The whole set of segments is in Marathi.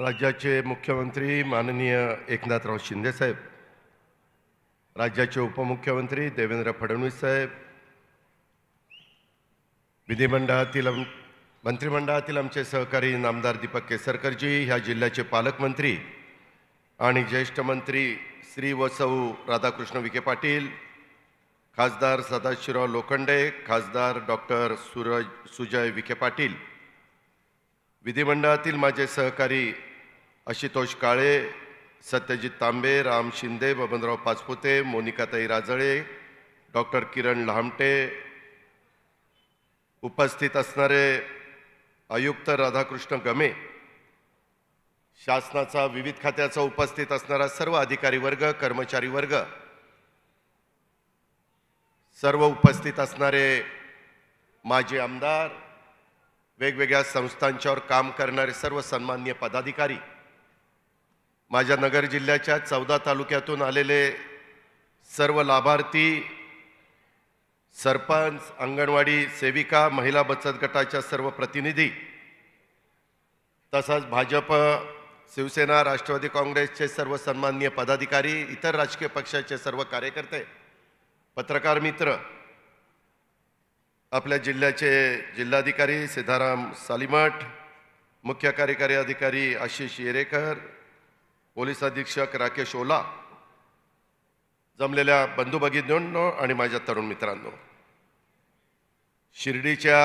राज्याचे मुख्यमंत्री माननीय एकनाथराव शिंदेसाहेब राज्याचे उपमुख्यमंत्री देवेंद्र फडणवीस साहेब विधिमंडळातील मंत्रिमंडळातील आमचे सहकारी नामदार दीपक केसरकरजी ह्या जिल्ह्याचे पालकमंत्री आणि ज्येष्ठ मंत्री श्री वसऊ राधाकृष्ण विखे पाटील खासदार सदाशिवराव लोखंडे खासदार डॉक्टर सुरज सुजय विखे पाटील विधिमंडळातील माझे सहकारी आशितोष काळे सत्यजित तांबे राम शिंदे बबनराव पाचपुते मोनिकाताई राजळे डॉक्टर किरण लामटे उपस्थित असणारे आयुक्त राधाकृष्ण गमे शासनाचा विविध खात्याचा उपस्थित असणारा सर्व अधिकारी वर्ग कर्मचारी वर्ग सर्व उपस्थित असणारे माजी आमदार वेगवेगळ्या संस्थांच्यावर काम करणारे सर्व सन्मान्य पदाधिकारी माझ्या नगर जिल्ह्याच्या चौदा तालुक्यातून आलेले सर्व लाभार्थी सरपंच अंगणवाडी सेविका महिला बचत गटाच्या सर्व प्रतिनिधी तसंच भाजप शिवसेना राष्ट्रवादी काँग्रेसचे सर्व सन्माननीय पदाधिकारी इतर राजकीय पक्षाचे सर्व कार्यकर्ते पत्रकार मित्र आपल्या जिल्ह्याचे जिल्हाधिकारी सिद्धाराम सालीमठ मुख्य कार्यकारी अधिकारी आशिष येरेकर पोलीस अधीक्षक राकेश ओला जमलेल्या बंधू भगिनींनो आणि माझ्या तरुण मित्रांनो शिर्डीच्या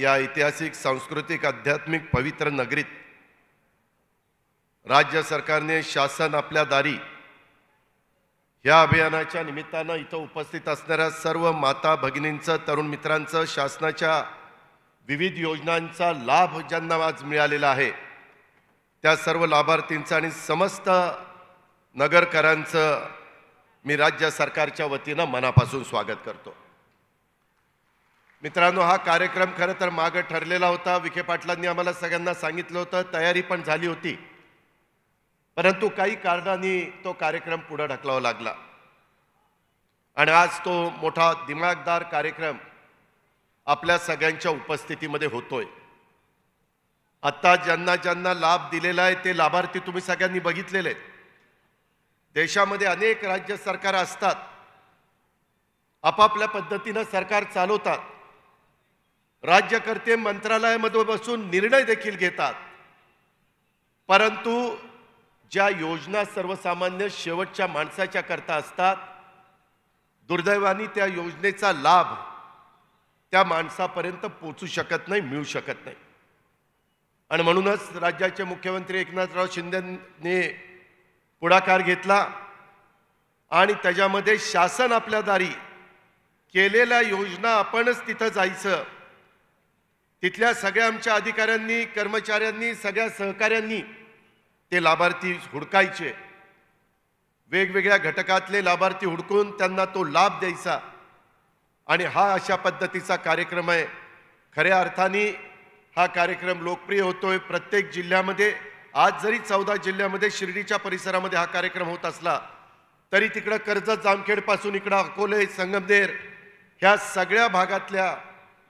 या ऐतिहासिक सांस्कृतिक आध्यात्मिक पवित्र नगरीत राज्य सरकारने शासन आपल्या दारी या अभियानाच्या निमित्तानं इथं उपस्थित असणाऱ्या सर्व माता भगिनींचं तरुण मित्रांचं शासनाच्या विविध योजनांचा लाभ ज्यांना आज मिळालेला आहे त्या सर्व लाभार्थींचं आणि समस्त नगरकरांचं मी राज्य सरकारच्या वतीनं मनापासून स्वागत करतो मित्रांनो हा कार्यक्रम खरं तर मागं ठरलेला होता विखे पाटलांनी आम्हाला सगळ्यांना सांगितलं होतं तयारी पण झाली होती परंतु काही कारणांनी तो कार्यक्रम पुढं ढकलावा लागला आणि आज तो मोठा दिमागदार कार्यक्रम आपल्या सगळ्यांच्या उपस्थितीमध्ये होतोय आता ज्यांना ज्यांना लाभ दिलेला आहे ते लाभार्थी तुम्ही सगळ्यांनी बघितलेले आहेत देशामध्ये अनेक राज्य सरकार असतात आपापल्या पद्धतीनं सरकार चालवतात राज्यकर्ते मंत्रालयामध्ये बसून निर्णय देखील घेतात परंतु ज्या योजना सर्वसामान्य शेवटच्या माणसाच्या करता असतात दुर्दैवाने त्या योजनेचा लाभ त्या माणसापर्यंत पोचू शकत नाही मिळू शकत नाही आणि म्हणूनच राज्याचे मुख्यमंत्री एकनाथराव शिंदेने पुढाकार घेतला आणि त्याच्यामध्ये शासन आपल्या दारी केलेल्या योजना आपणच तिथं जायचं तिथल्या सगळ्या आमच्या अधिकाऱ्यांनी कर्मचाऱ्यांनी सगळ्या सहकाऱ्यांनी ते लाभार्थी हुडकायचे वेगवेगळ्या घटकातले लाभार्थी हुडकून त्यांना तो लाभ द्यायचा आणि हा अशा पद्धतीचा कार्यक्रम आहे खऱ्या अर्थाने हा कार्यक्रम लोकप्रिय होतोय प्रत्येक जिल्ह्यामध्ये आज जरी चौदा जिल्ह्यामध्ये शिर्डीच्या परिसरामध्ये हा कार्यक्रम होत असला तरी तिकडं कर्जत जामखेडपासून इकडं अकोले संगमनेर ह्या सगळ्या भागातल्या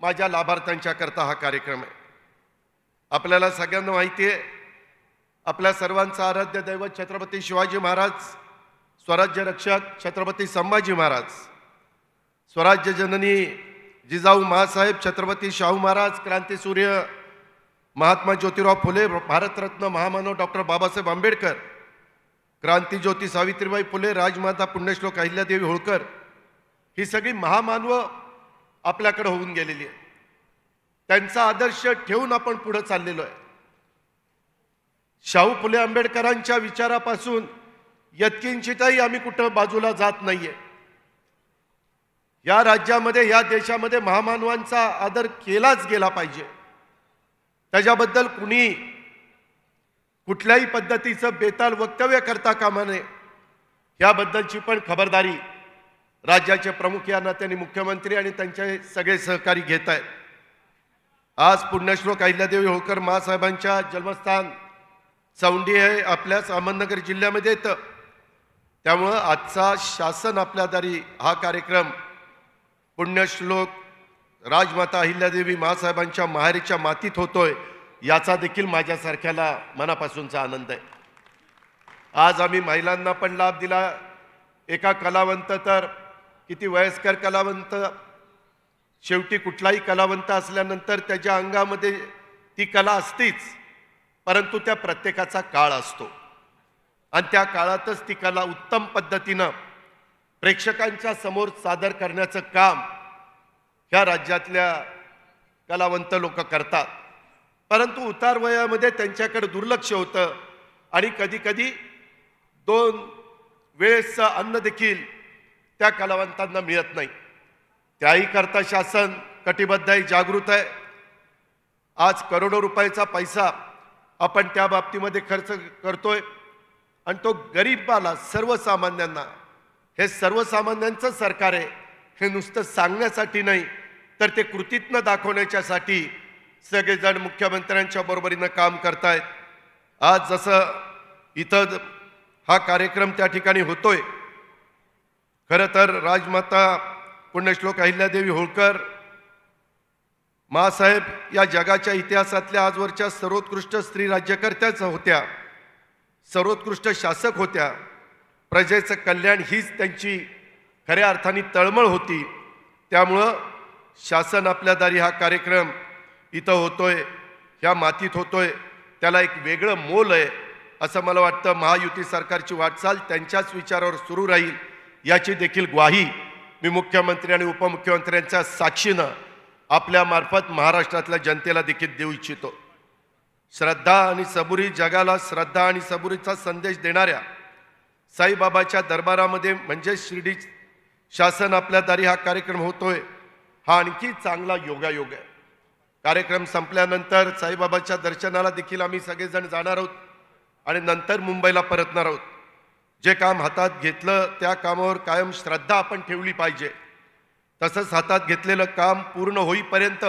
माझ्या लाभार्थ्यांच्याकरता हा कार्यक्रम आहे आपल्याला सगळ्यांना माहिती आहे आपल्या सर्वांचं आराध्य दैवत छत्रपती शिवाजी महाराज स्वराज्य रक्षक छत्रपती संभाजी महाराज स्वराज्य जननी जिजाऊ महासाहेब छत्रपती शाहू महाराज क्रांतीसूर्य महात्मा ज्योतिराव फुले भारतरत्न महामानव डॉक्टर बाबासाहेब आंबेडकर क्रांतीज्योती सावित्रीबाई फुले राजमाता पुण्यश्लोक अहिल्यादेवी होळकर ही सगळी महामानवं आपल्याकडे होऊन गेलेली आहे त्यांचा आदर्श ठेवून आपण पुढे चाललेलो आहे शाहू फुले आंबेडकरांच्या विचारापासून यत्किंचितही आम्ही कुठं बाजूला जात नाहीये या राज्यामध्ये या देशामध्ये महामानवांचा आदर केलाच गेला पाहिजे त्याच्याबद्दल कुणी कुठल्याही पद्धतीचं बेताल वक्तव्य करता कामा नये याबद्दलची पण खबरदारी राज्याचे प्रमुख या नात्याने मुख्यमंत्री आणि त्यांचे सगळे सहकारी घेत आहेत आज पुण्यश्लोक अहिल्यादेवी होळकर महासाहेबांच्या जन्मस्थान चौंडी हे आपल्याच अहमदनगर जिल्ह्यामध्ये येतं त्यामुळं आजचा शासन आपल्या दारी हा कार्यक्रम पुण्यश्लोक राजमाता अहिल्यादेवी महासाहेबांच्या माहेरच्या मातीत होतोय याचा देखील माझ्यासारख्याला मनापासूनचा आनंद आहे आज आम्ही महिलांना पण लाभ दिला एका कलावंत तर किती वयस्कर कलावंत शेवटी कुठलाही कलावंत असल्यानंतर त्याच्या अंगामध्ये ती कला असतीच परंतु त्या प्रत्येकाचा काळ असतो आणि त्या काळातच ती कला उत्तम पद्धतीनं प्रेक्षकांच्या समोर सादर करण्याचं काम ह्या राज्यातल्या कलावंत लोक करतात परंतु उतार वयामध्ये त्यांच्याकडे दुर्लक्ष होतं आणि कधीकधी दोन वेळेसचं अन्न देखील त्या कलावंतांना मिळत नाही त्याही करता शासन कटिबद्ध आहे जागृत आहे आज करोडो रुपयाचा पैसा आपण त्या बाबतीमध्ये खर्च करतोय आणि तो गरीबाला सर्वसामान्यांना हे सर्वसामान्यांचं सरकार आहे हे नुसतं सांगण्यासाठी नाही तर ते कृतीतनं दाखवण्याच्यासाठी सगळेजण मुख्यमंत्र्यांच्या बरोबरीनं काम करतायत आज जसं इथं हा कार्यक्रम त्या ठिकाणी होतोय खरं तर राजमाता पुण्यश्लोक अहिल्यादेवी होळकर मासाहेब या जगाच्या इतिहासातल्या आजवरच्या सर्वोत्कृष्ट स्त्री राज्यकर्त्याच होत्या सर्वोत्कृष्ट शासक होत्या प्रजेचं कल्याण हीच त्यांची खऱ्या अर्थाने तळमळ होती त्यामुळं शासन आपल्या दारी हा कार्यक्रम इथं होतोय ह्या मातीत होतोय त्याला एक वेगळं मोल आहे असं मला वाटतं महायुती सरकारची वाटचाल त्यांच्याच विचारावर सुरू राहील याची देखील ग्वाही मी मुख्यमंत्री आणि उपमुख्यमंत्र्यांच्या साक्षीनं आपल्यामार्फत महाराष्ट्रातल्या जनतेला देखील देऊ इच्छितो श्रद्धा आणि सबुरी जगाला श्रद्धा आणि सबुरीचा संदेश देणाऱ्या साईबाबाच्या दरबारामध्ये म्हणजे शिर्डी शासन आपल्या दारी हा कार्यक्रम होतोय हा आणखी चांगला योगायोग आहे कार्यक्रम संपल्यानंतर साईबाबाच्या दर्शनाला देखील आम्ही सगळेजण जाणार आहोत आणि नंतर मुंबईला परतणार आहोत जे काम हातात घेतलं त्या कामावर कायम श्रद्धा आपण ठेवली पाहिजे तसंच हातात घेतलेलं काम पूर्ण होईपर्यंत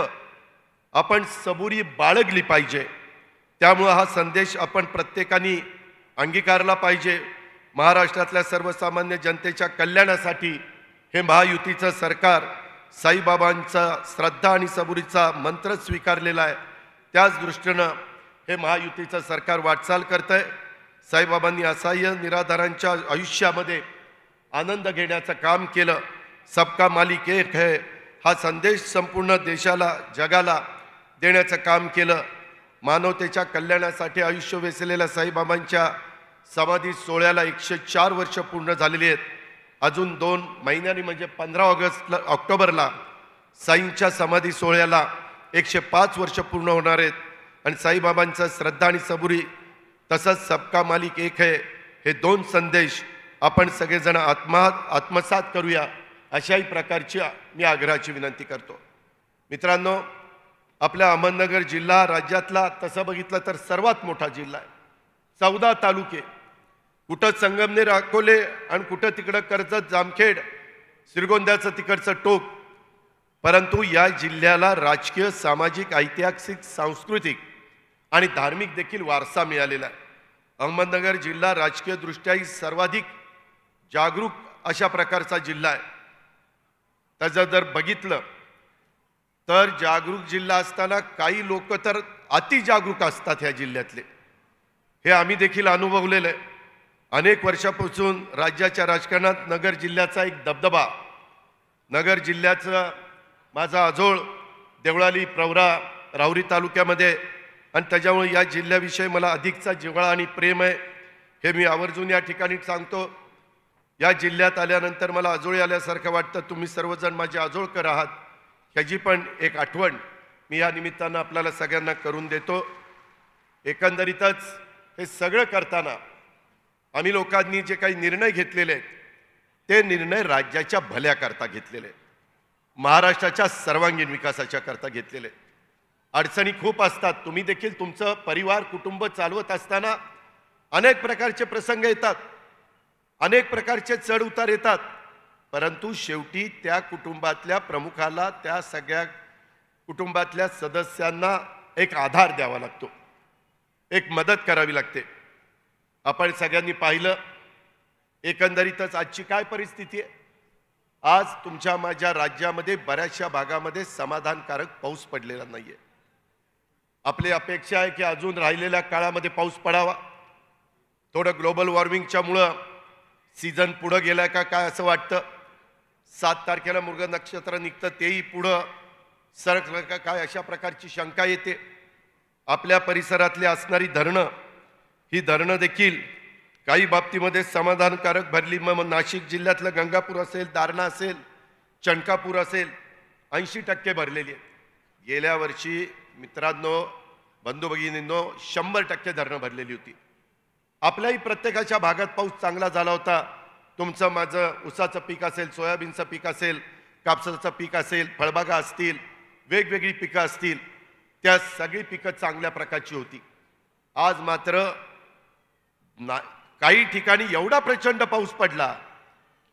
आपण सबुरी बाळगली पाहिजे त्यामुळं हा संदेश आपण प्रत्येकाने अंगीकारला पाहिजे महाराष्ट्रातल्या सर्वसामान्य जनतेच्या कल्याणासाठी हे महायुतीचं सरकार साईबाबांचा श्रद्धा आणि सबुरीचा मंत्र स्वीकारलेला आहे त्याच दृष्टीनं हे महायुतीचं सरकार वाटचाल करतं आहे साईबाबांनी असह्य निराधारांच्या आयुष्यामध्ये आनंद घेण्याचं काम केलं सबका मालिक एक है हा संदेश संपूर्ण देशाला जगाला देण्याचं काम केलं मानवतेच्या कल्याणासाठी आयुष्य वेचलेल्या साईबाबांच्या समाधी सोहळ्याला एकशे चार वर्ष पूर्ण झालेली आहेत अजून दोन महिन्यांनी म्हणजे पंधरा ऑगस्टला ऑक्टोबरला साईंच्या समाधी सोहळ्याला एकशे पाच वर्ष पूर्ण होणार आहेत आणि साईबाबांचं श्रद्धा आणि सबुरी तसंच सबका मालिक एक आहे हे दोन संदेश आपण सगळेजण आत्मा आत्मसात करूया अशाही प्रकारची मी आग्रहाची विनंती करतो मित्रांनो आपल्या अहमदनगर जिल्हा राज्यातला तसं बघितलं तर सर्वात मोठा जिल्हा आहे चौदा तालुके कुठं संगमनेर अकोले आणि कुठं तिकडं कर्जत जामखेड श्रीगोंद्याचं तिकडचं टोक परंतु या जिल्ह्याला राजकीय सामाजिक ऐतिहासिक सांस्कृतिक आणि धार्मिक देखील वारसा मिळालेला आहे अहमदनगर जिल्हा राजकीयदृष्ट्याही सर्वाधिक जागरूक अशा प्रकारचा जिल्हा आहे त्याचं जर बघितलं तर जागरूक जिल्हा असताना काही लोक तर अतिजागरूक असतात ह्या जिल्ह्यातले हे आम्ही देखील अनुभवलेलं आहे अनेक वर्षापासून राज्याच्या राजकारणात नगर जिल्ह्याचा एक दबदबा नगर जिल्ह्याचं माझा आजोळ देवळाली प्रवरा राहुरी तालुक्यामध्ये आणि त्याच्यामुळे या जिल्ह्याविषयी मला अधिकचा जिवळा आणि प्रेम आहे हे मी आवर्जून या ठिकाणी सांगतो या जिल्ह्यात आल्यानंतर मला आजोळी आल्यासारखं वाटतं तुम्ही सर्वजण माझे आजोळकर आहात ह्याची पण एक आठवण मी या निमित्तानं आपल्याला सगळ्यांना करून देतो एकंदरीतच हे सगळं करताना आम्ही लोकांनी जे काही निर्णय घेतलेले आहेत ते निर्णय राज्याच्या भल्याकरता घेतलेले आहेत महाराष्ट्राच्या सर्वांगीण विकासाच्या करता घेतलेले आहेत अडचणी खूप असतात तुम्ही देखील तुमचं परिवार कुटुंब चालवत असताना अनेक प्रकारचे प्रसंग येतात अनेक प्रकारचे चढ उतार येतात परंतु शेवटी त्या कुटुंबातल्या प्रमुखाला त्या सगळ्या कुटुंबातल्या सदस्यांना एक आधार द्यावा लागतो एक मदत करावी लागते आपण सगळ्यांनी पाहिलं एकंदरीतच आजची काय परिस्थिती आहे आज तुमच्या माझ्या राज्यामध्ये बऱ्याचशा भागामध्ये समाधानकारक पाऊस पडलेला नाही आहे आपली अपेक्षा आहे की अजून राहिलेल्या काळामध्ये पाऊस पडावा थोडं ग्लोबल वॉर्मिंगच्यामुळं सीझन पुढं गेलाय का काय असं वाटतं सात तारखेला मृग नक्षत्र निघतं तेही पुढं सरकलं का काय अशा प्रकारची शंका येते आपल्या परिसरातली असणारी धरणं ही धरणं देखील काही बाबतीमध्ये समाधानकारक भरली मग नाशिक जिल्ह्यातलं गंगापूर असेल दारणा असेल चणकापूर असेल ऐंशी टक्के भरलेली आहेत गेल्या वर्षी मित्रांनो बंधू भगिनींनो शंभर टक्के धरणं भरलेली होती आपल्याही प्रत्येकाच्या भागात पाऊस चांगला झाला होता तुमचं माझं उसाचं पीक असेल सोयाबीनचं पीक असेल कापसाचं पीक असेल फळबागा असतील वेगवेगळी पिकं असतील त्या सगळी पिकं चांगल्या प्रकारची होती आज मात्र ना काही ठिकाणी एवढा प्रचंड पाऊस पडला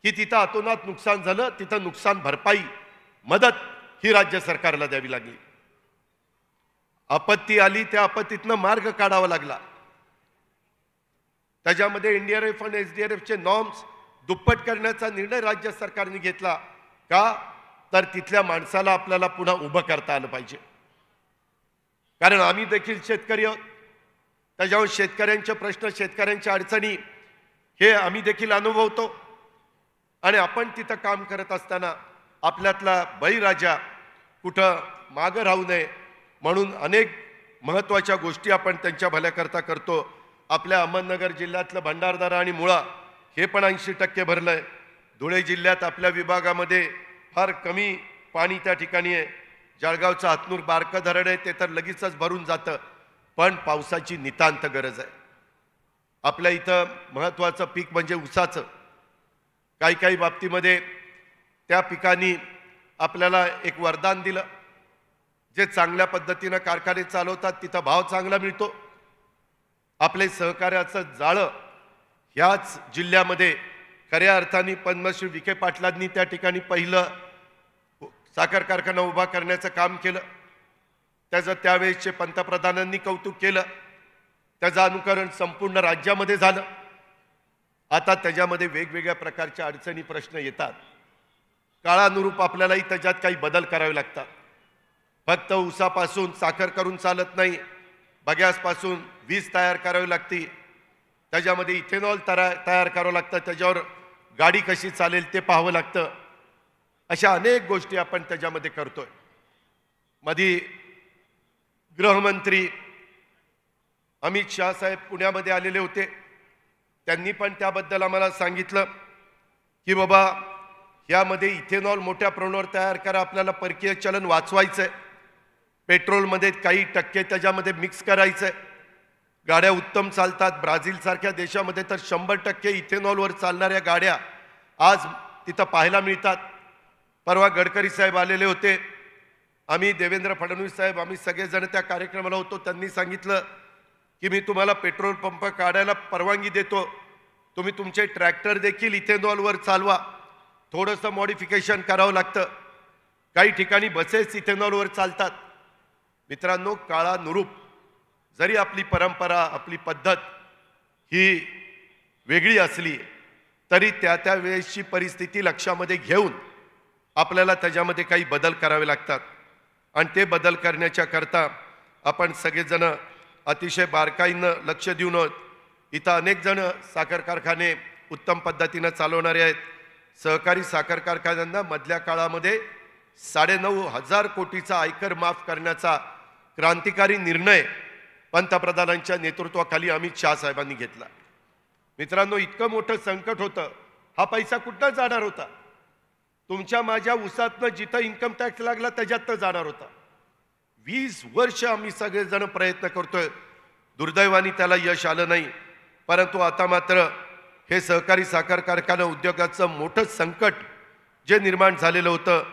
की तिथं अतोनात नुकसान झालं तिथं नुकसान भरपाई मदत ही राज्य सरकारला द्यावी लागली आपत्ती आली त्या आपत्तीतनं मार्ग काढावा लागला त्याच्यामध्ये एनडीआरएफ आणि चे नॉर्म्स दुप्पट करण्याचा निर्णय राज्य सरकारने घेतला का तर तिथल्या माणसाला आपल्याला पुन्हा उभं करता आलं पाहिजे कारण आम्ही देखील शेतकरी आहोत त्याच्यावर शेतकऱ्यांचे प्रश्न शेतकऱ्यांच्या अडचणी हे आम्ही देखील अनुभवतो आणि आपण तिथं काम करत असताना आपल्यातला बळीराजा कुठं मागं राहू नये म्हणून अनेक महत्त्वाच्या गोष्टी आपण त्यांच्या भल्याकरता करतो आपल्या अहमदनगर जिल्ह्यातलं भंडारदारा आणि मुळा हे पण ऐंशी टक्के भरलं आहे धुळे जिल्ह्यात आपल्या विभागामध्ये फार कमी पाणी त्या ठिकाणी आहे जळगावचं हातनूर बारकं धरण आहे ते तर लगेचच भरून जातं पण पावसाची नितांत गरज आहे आपल्या इथं महत्त्वाचं पीक म्हणजे उसाचं काही काही बाबतीमध्ये त्या पिकांनी आपल्याला एक वरदान दिलं जे चांगल्या पद्धतीनं कारखाने चालवतात तिथं भाव चांगला मिळतो आपले सहकार्याचं जाळं ह्याच जिल्ह्यामध्ये खऱ्या अर्थाने पद्मश्री विखे पाटलांनी त्या ठिकाणी पहिलं साखर कारखाना उभा करण्याचं काम केलं त्याचं त्यावेळेसचे पंतप्रधानांनी कौतुक केलं त्याचं अनुकरण संपूर्ण राज्यामध्ये झालं आता त्याच्यामध्ये वेगवेगळ्या प्रकारच्या अडचणी प्रश्न येतात काळानुरूप आपल्यालाही त्याच्यात काही बदल करावे लागतात फक्त ऊसापासून साखर करून चालत नाही बग्यासपासून वीज तयार करावी लागते त्याच्यामध्ये इथेनॉल तरा तयार करावं लागतं त्याच्यावर गाडी कशी चालेल ते पाहावं लागतं अशा अनेक गोष्टी आपण त्याच्यामध्ये करतोय मधी गृहमंत्री अमित शाह साहेब पुण्यामध्ये आलेले होते त्यांनी पण त्याबद्दल आम्हाला सांगितलं की बाबा यामध्ये इथेनॉल मोठ्या प्रमाणावर तयार करा आपल्याला परकीय चलन वाचवायचं आहे पेट्रोलमध्ये काही टक्के त्याच्यामध्ये मिक्स करायचं आहे गाड्या उत्तम चालतात ब्राझीलसारख्या देशामध्ये तर शंभर टक्के इथेनॉलवर चालणाऱ्या गाड्या आज तिथं पाहायला मिळतात परवा गडकरी साहेब आलेले होते आम्ही देवेंद्र फडणवीस साहेब आम्ही सगळेजण त्या कार्यक्रमाला होतो त्यांनी सांगितलं की मी तुम्हाला पेट्रोल पंप काढायला परवानगी देतो तुम्ही तुमचे ट्रॅक्टर देखील इथेनॉलवर चालवा थोडंसं मॉडिफिकेशन करावं लागतं काही ठिकाणी बसेस इथेनॉलवर चालतात मित्रांनो काळानुरूप जरी आपली परंपरा आपली पद्धत ही वेगळी असली तरी त्या त्या वेळेसची परिस्थिती लक्षामध्ये घेऊन आपल्याला त्याच्यामध्ये काही बदल करावे लागतात आणि ते बदल करण्याच्याकरता आपण सगळेजणं अतिशय बारकाईनं लक्ष देऊन आहोत इथं अनेक जण साखर कारखाने उत्तम पद्धतीनं चालवणारे आहेत सहकारी साखर कारखान्यांना मधल्या काळामध्ये साडेनऊ हजार कोटीचा आयकर माफ करण्याचा क्रांतिकारी निर्णय पंतप्रधानांच्या नेतृत्वाखाली अमित शहा साहेबांनी घेतला मित्रांनो इतकं मोठं संकट होतं हा पैसा कुठला जाणार होता तुमच्या माझ्या उसातनं जिथं इन्कम टॅक्स लागला त्याच्यातनं जाणार होता वीस वर्ष आम्ही सगळेजण प्रयत्न करतोय दुर्दैवाने त्याला यश आलं नाही परंतु आता मात्र हे सहकारी साखर कारखाना उद्योगाचं मोठं संकट जे निर्माण झालेलं होतं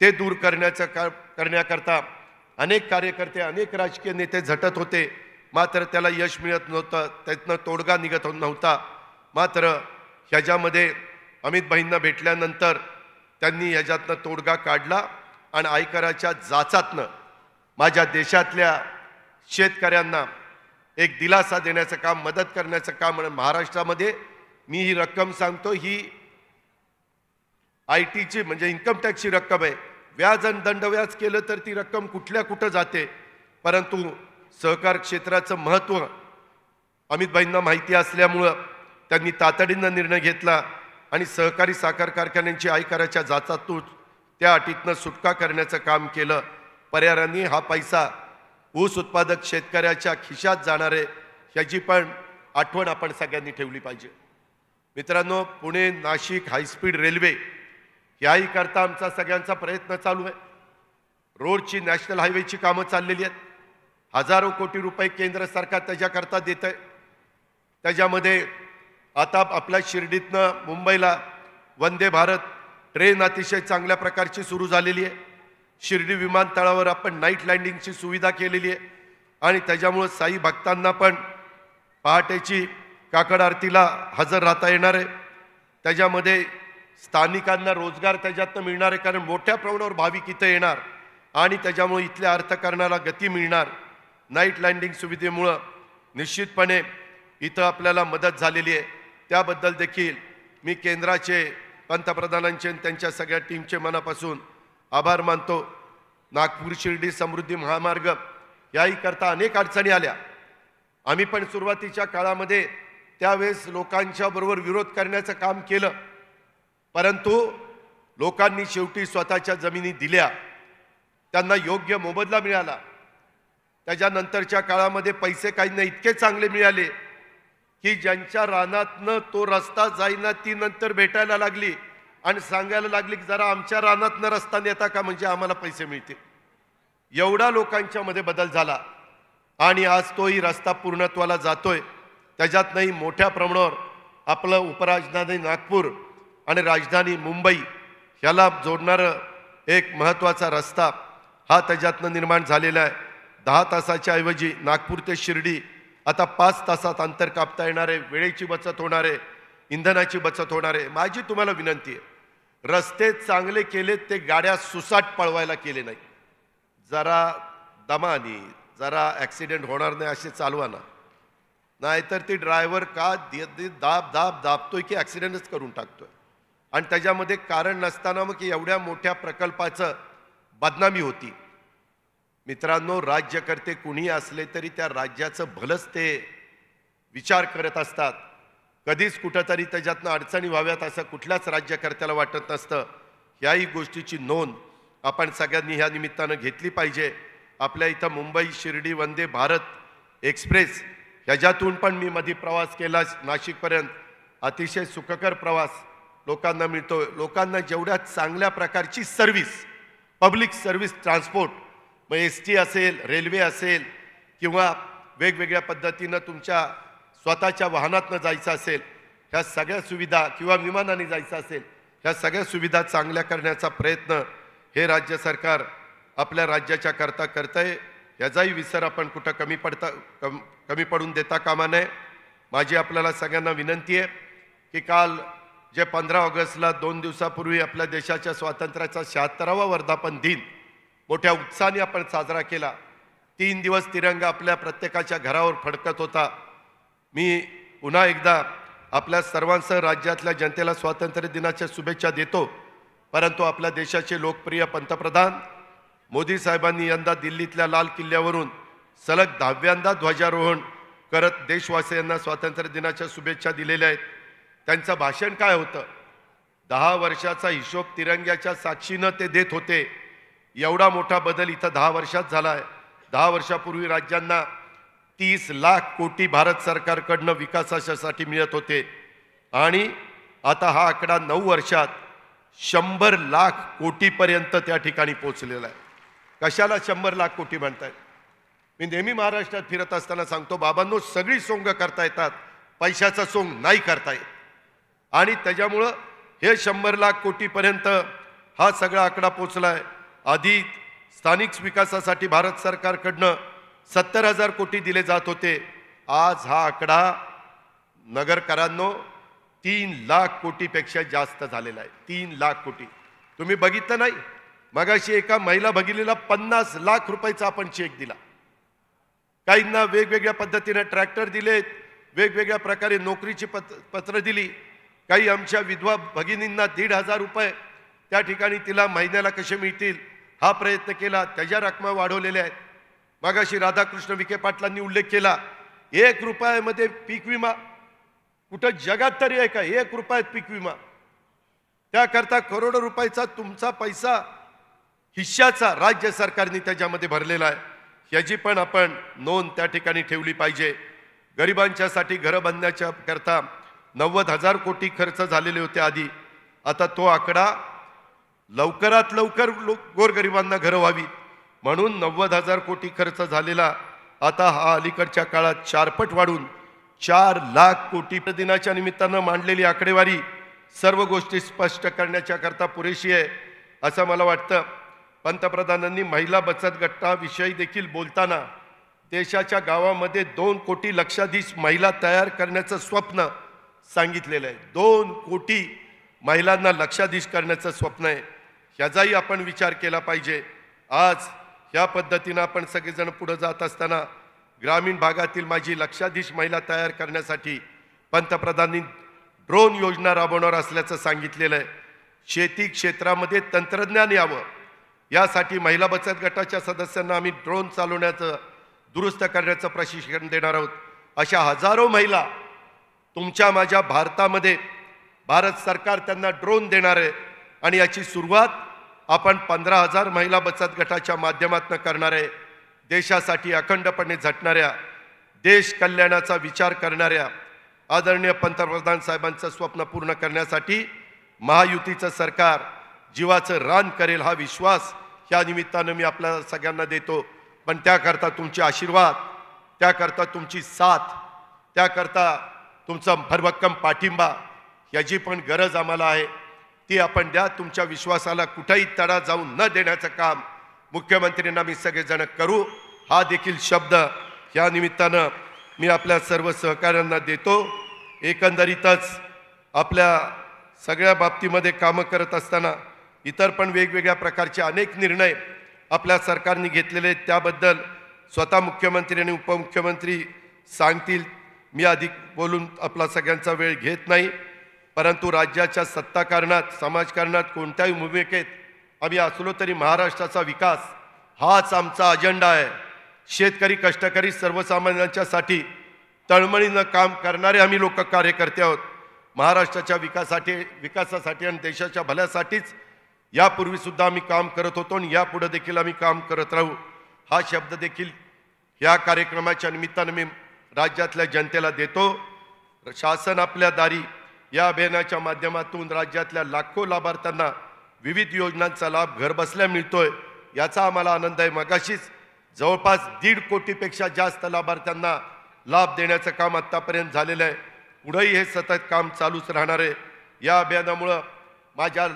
ते दूर करण्याचं का करण्याकरता अनेक कार्यकर्ते अनेक राजकीय नेते झटत होते मात्र त्याला यश मिळत नव्हतं त्यातनं तोडगा निघत नव्हता मात्र ह्याच्यामध्ये अमित भाईंना भेटल्यानंतर त्यांनी याच्यातनं तोडगा काढला आणि आयकराच्या जाचातनं माझ्या देशातल्या शेतकऱ्यांना एक दिलासा देण्याचं काम मदत करण्याचं काम म्हणून महाराष्ट्रामध्ये मी ही रक्कम सांगतो ही आय टीची म्हणजे इन्कम टॅक्सची रक्कम आहे व्याज आणि दंडव्याज केलं तर ती रक्कम कुठल्या कुठं जाते परंतु सहकार क्षेत्राचं महत्त्व अमितभाईंना माहिती असल्यामुळं त्यांनी तातडीनं निर्णय घेतला आणि सहकारी साखर कारखान्यांची आयकराच्या जाचातून त्या अटीतनं सुटका करण्याचं काम केलं पर्यायांनी हा पैसा ऊस उत्पादक शेतकऱ्याच्या खिशात जाणारे ह्याची पण आठवण आपण सगळ्यांनी ठेवली पाहिजे मित्रांनो पुणे नाशिक हायस्पीड रेल्वे याही करता आमचा सगळ्यांचा प्रयत्न चालू आहे रोडची नॅशनल हायवेची कामं चाललेली आहेत हजारो कोटी रुपये केंद्र सरकार त्याच्याकरता देत आहे त्याच्यामध्ये आता आपल्या शिर्डीतनं मुंबईला वंदे भारत ट्रेन अतिशय चांगल्या प्रकारची सुरू झालेली आहे शिर्डी विमानतळावर आपण नाईट लँडिंगची सुविधा केलेली आहे आणि त्याच्यामुळं साई भक्तांना पण पहाटेची काकड आरतीला हजर राहता येणार आहे त्याच्यामध्ये स्थानिकांना रोजगार त्याच्यातनं मिळणार आहे कारण मोठ्या प्रमाणावर भाविक इथं येणार आणि त्याच्यामुळं इथल्या अर्थकारणाला गती मिळणार नाईट लँडिंग सुविधेमुळं निश्चितपणे इथं आपल्याला मदत झालेली आहे त्याबद्दल देखील मी केंद्राचे पंतप्रधानांचे त्यांच्या सगळ्या टीमचे मनापासून आभार मानतो नागपूर शिर्डी समृद्धी महामार्ग याही करता अनेक अडचणी आल्या आम्ही पण सुरुवातीच्या काळामध्ये त्यावेळेस लोकांच्या बरोबर विरोध करण्याचं काम केलं परंतु लोकांनी शेवटी स्वतःच्या जमिनी दिल्या त्यांना योग्य मोबदला मिळाला त्याच्यानंतरच्या काळामध्ये पैसे काही नाही इतके चांगले मिळाले की ज्यांच्या रानातनं तो रस्ता जाईना ती नंतर भेटायला लागली आणि सांगायला लागली की जरा आमच्या रानातनं रस्ता नेता का म्हणजे आम्हाला पैसे मिळतील एवढा लोकांच्या मध्ये बदल झाला आणि आज तोही रस्ता पूर्णत्वाला जातोय त्याच्यात नाही मोठ्या प्रमाणावर आपलं उपराजधानी नागपूर आणि राजधानी मुंबई ह्याला जोडणारं एक महत्त्वाचा रस्ता हा त्याच्यातनं निर्माण झालेला आहे दहा तासाच्या ऐवजी नागपूर ते शिर्डी आता पाच तासात अंतर कापता येणार आहे वेळेची बचत होणार आहे इंधनाची बचत होणार आहे माझी तुम्हाला विनंती आहे रस्ते चांगले केले ते गाड्या सुसाट पळवायला केले नाही जरा दमानी जरा ॲक्सिडेंट होणार नाही असे चालवा ना नाहीतर ती ड्रायव्हर का दाब दाब दाबतोय की ॲक्सिडेंटच करून टाकतोय आणि त्याच्यामध्ये कारण नसताना मग एवढ्या मोठ्या प्रकल्पाचं बदनामी होती मित्रांनो राज्यकर्ते कुणी असले तरी त्या राज्याचं भलंच ते विचार करत असतात कधीच कुठंतरी त्याच्यातनं अडचणी व्हाव्यात असं कुठल्याच राज्यकर्त्याला वाटत नसतं ह्याही गोष्टीची नोंद आपण सगळ्यांनी ह्या निमित्तानं घेतली पाहिजे आपल्या इथं मुंबई शिर्डी वंदे भारत एक्सप्रेस ह्याच्यातून पण मी मध्ये प्रवास केला नाशिकपर्यंत अतिशय सुखकर प्रवास लोकांना मिळतो लोकांना जेवढ्या चांगल्या प्रकारची सर्व्हिस पब्लिक सर्व्हिस ट्रान्सपोर्ट मग एस टी असेल रेल्वे असेल किंवा वेगवेगळ्या पद्धतीनं तुमच्या स्वतःच्या वाहनातनं जायचं असेल ह्या सगळ्या सुविधा किंवा विमानाने जायचं असेल ह्या सगळ्या सुविधा चांगल्या करण्याचा प्रयत्न हे राज्य सरकार आपल्या राज्याच्या करता करतं आहे याचाही विसर आपण कुठं कमी पडता कम कमी पडून देता कामा नये माझी आपल्याला सगळ्यांना विनंती आहे की काल जे पंधरा ऑगस्टला दोन दिवसापूर्वी आपल्या देशाच्या स्वातंत्र्याचा शहात्तरावा वर्धापन दिन मोठ्या उत्साहाने आपण साजरा केला तीन दिवस तिरंगा आपल्या प्रत्येकाच्या घरावर फडकत होता मी पुन्हा एकदा आपल्या सर्वांसह राज्यातल्या जनतेला स्वातंत्र्य दिनाच्या शुभेच्छा देतो परंतु आपल्या देशाचे लोकप्रिय पंतप्रधान मोदी साहेबांनी यंदा दिल्लीतल्या लाल किल्ल्यावरून सलग दहाव्यांदा ध्वजारोहण करत देशवासियांना स्वातंत्र्य दिनाच्या शुभेच्छा दिलेल्या आहेत त्यांचं भाषण काय होतं दहा वर्षाचा हिशोब तिरंग्याच्या साक्षीनं ते देत होते एवढा मोठा बदल इथं दहा वर्षात झाला आहे दहा वर्षापूर्वी राज्यांना तीस लाख कोटी भारत सरकारकडनं विकासासाठी मिळत होते आणि आता हा आकडा नऊ वर्षात शंभर लाख कोटीपर्यंत त्या ठिकाणी पोचलेला आहे कशाला शंभर लाख कोटी म्हणतायत मी नेहमी महाराष्ट्रात फिरत असताना सांगतो बाबांनो सगळी सोंग करता येतात पैशाचा सोंग नाही करता येत आणि त्याच्यामुळं हे शंभर लाख कोटीपर्यंत हा सगळा आकडा पोचला आहे आधी स्थानिक विकासासाठी भारत सरकारकडनं सत्तर हजार कोटी दिले जात होते आज हा आकडा नगरकरांनो तीन लाख कोटीपेक्षा जास्त झालेला आहे तीन लाख कोटी तुम्ही बघितलं नाही मगाशी एका महिला भगिनीला पन्नास लाख रुपयाचा आपण चेक दिला काहींना वेगवेगळ्या पद्धतीने ट्रॅक्टर दिलेत वेगवेगळ्या प्रकारे नोकरीची पत पत्र दिली काही आमच्या विधवा भगिनींना दीड हजार रुपये त्या ठिकाणी तिला महिन्याला कसे मिळतील हा प्रयत्न केला त्याच्या रकमा वाढवलेल्या आहेत मागाशी राधाकृष्ण विखे पाटलांनी उल्लेख केला एक रुपयामध्ये पीक विमा कुठं जगात तरी आहे का एक रुपयात पीक विमा त्याकरता करोडो रुपयाचा तुमचा पैसा हिश्श्याचा राज्य सरकारने त्याच्यामध्ये भरलेला आहे याची पण आपण नोंद त्या ठिकाणी ठेवली पाहिजे गरिबांच्यासाठी घरं बांधण्याच्या करता नव्वद हजार कोटी खर्च झालेले होते आधी आता तो आकडा लवकरात लवकर लो गोरगरिबांना घरं व्हावी म्हणून नव्वद हजार कोटी खर्च झालेला आता हा अलीकडच्या काळात चारपट वाढून चार लाख कोटी दिनाच्या निमित्तानं मांडलेली आकडेवारी सर्व गोष्टी स्पष्ट करण्याच्याकरता पुरेशी आहे असं मला वाटतं पंतप्रधानांनी महिला बचत गटाविषयी देखील बोलताना देशाच्या गावामध्ये दोन कोटी लक्षाधीश महिला तयार करण्याचं स्वप्न सांगितलेलं आहे दोन कोटी महिलांना लक्षाधीश करण्याचं स्वप्न आहे ह्याचाही आपण विचार केला पाहिजे आज ह्या पद्धतीनं आपण सगळेजण पुढं जात असताना ग्रामीण भागातील माझी लक्षाधीश महिला तयार करण्यासाठी पंतप्रधानांनी ड्रोन योजना राबवणार असल्याचं सांगितलेलं आहे शेती क्षेत्रामध्ये तंत्रज्ञान यावं यासाठी महिला बचत गटाच्या सदस्यांना आम्ही ड्रोन चालवण्याचं दुरुस्त करण्याचं प्रशिक्षण देणार आहोत अशा हजारो महिला तुमच्या माझ्या भारतामध्ये भारत सरकार त्यांना ड्रोन देणार आहे आणि याची सुरुवात आपण पंधरा हजार महिला बचत गटाच्या माध्यमातून करणारे देशासाठी अखंडपणे झटणाऱ्या देश कल्याणाचा विचार करणाऱ्या आदरणीय पंतप्रधान साहेबांचं स्वप्न पूर्ण करण्यासाठी महायुतीचं सरकार जीवाचं रान करेल हा विश्वास या निमित्तानं मी आपल्या सगळ्यांना देतो पण त्याकरता तुमचे आशीर्वाद त्याकरता तुमची साथ त्याकरता तुमचा भरभक्कम पाठिंबा याची पण गरज आम्हाला आहे ती आपण द्या तुमच्या विश्वासाला कुठेही तडा जाऊ न देण्याचं काम मुख्यमंत्र्यांना मी सगळेजण करू हा देखील शब्द या निमित्तानं मी आपल्या सर्व सहकाऱ्यांना देतो एकंदरीतच आपल्या सगळ्या बाबतीमध्ये कामं करत असताना इतर पण वेगवेगळ्या प्रकारचे अनेक निर्णय आपल्या सरकारने घेतलेले त्याबद्दल स्वतः मुख्यमंत्री आणि उपमुख्यमंत्री सांगतील मी अधिक बोलून आपला सगळ्यांचा वेळ घेत नाही परंतु राज्याच्या सत्ताकारणात समाजकारणात कोणत्याही भूमिकेत आम्ही असलो तरी महाराष्ट्राचा विकास हाच आमचा अजेंडा आहे शेतकरी कष्टकरी सर्वसामान्यांच्यासाठी तळमळीनं काम करणारे आम्ही लोक कार्यकर्ते आहोत महाराष्ट्राच्या विकासासाठी विकासासाठी आणि देशाच्या भल्यासाठीच यापूर्वीसुद्धा आम्ही काम करत होतो आणि यापुढं देखील आम्ही काम करत राहू हा शब्द देखील या कार्यक्रमाच्या निमित्तानं मी राज्यातल्या जनतेला देतो शासन आपल्या दारी या अभियानाच्या माध्यमातून राज्यातल्या लाखो लाभार्थ्यांना विविध योजनांचा लाभ घरबसल्या मिळतोय याचा आम्हाला आनंद आहे मगाशीच जवळपास दीड कोटीपेक्षा जास्त लाभार्थ्यांना लाभ देण्याचं काम आत्तापर्यंत झालेलं आहे पुढंही हे सतत काम चालूच राहणार आहे या अभियानामुळं माझ्या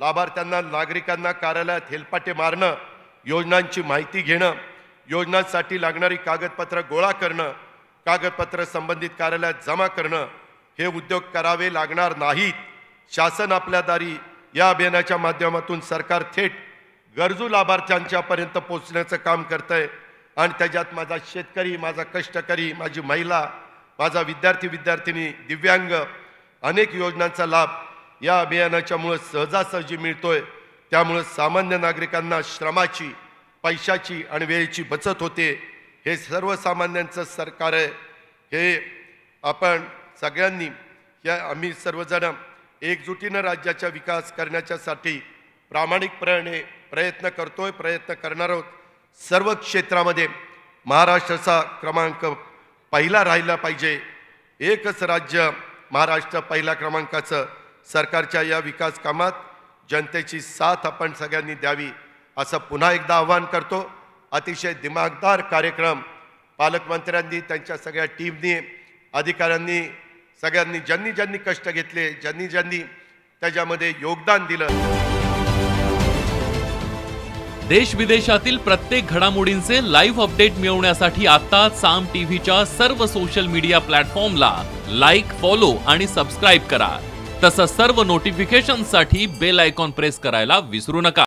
लाभार्थ्यांना नागरिकांना कार्यालयात हेलपाटे मारणं योजनांची माहिती घेणं योजनांसाठी लागणारी कागदपत्रं गोळा करणं कागदपत्र संबंधित कार्यालयात जमा करणं हे उद्योग करावे लागणार नाहीत शासन आपल्या दारी या अभियानाच्या माध्यमातून सरकार थेट गरजू लाभार्थ्यांच्यापर्यंत पोचण्याचं काम करतं आहे आणि त्याच्यात माझा शेतकरी माझा कष्टकरी माझी महिला माझा विद्यार्थी विद्यार्थिनी दिव्यांग अनेक योजनांचा लाभ या अभियानाच्यामुळं सहजासहजी मिळतोय त्यामुळं सामान्य नागरिकांना श्रमाची पैशाची आणि वेळेची बचत होते हे सर्वसामान्यांचं सरकार आहे हे आपण सगळ्यांनी या आम्ही सर्वजण एकजुटीनं राज्याचा विकास करण्याच्यासाठी प्रामाणिकपणे प्रयत्न करतोय प्रयत्न करणार आहोत सर्व क्षेत्रामध्ये महाराष्ट्राचा क्रमांक पहिला राहिला पाहिजे एकच राज्य महाराष्ट्र पहिल्या क्रमांकाचं सरकारच्या या विकास कामात जनतेची साथ आपण सगळ्यांनी द्यावी असं पुन्हा एकदा आवाहन करतो अतिशय दिमागदार कार्यक्रम पालकमंत्र्यांनी त्यांच्या सगळ्या टीमनी अधिकाऱ्यांनी सगळ्यांनी ज्यांनी ज्यांनी कष्ट घेतले ज्यांनी ज्यांनी त्याच्यामध्ये योगदान दिलं देश विदेशातील प्रत्येक घडामोडींचे लाईव्ह अपडेट मिळवण्यासाठी आता साम टीव्हीच्या सर्व सोशल मीडिया प्लॅटफॉर्मला लाईक फॉलो आणि सबस्क्राईब करा तसंच सर्व नोटिफिकेशनसाठी बेल आयकॉन प्रेस करायला विसरू नका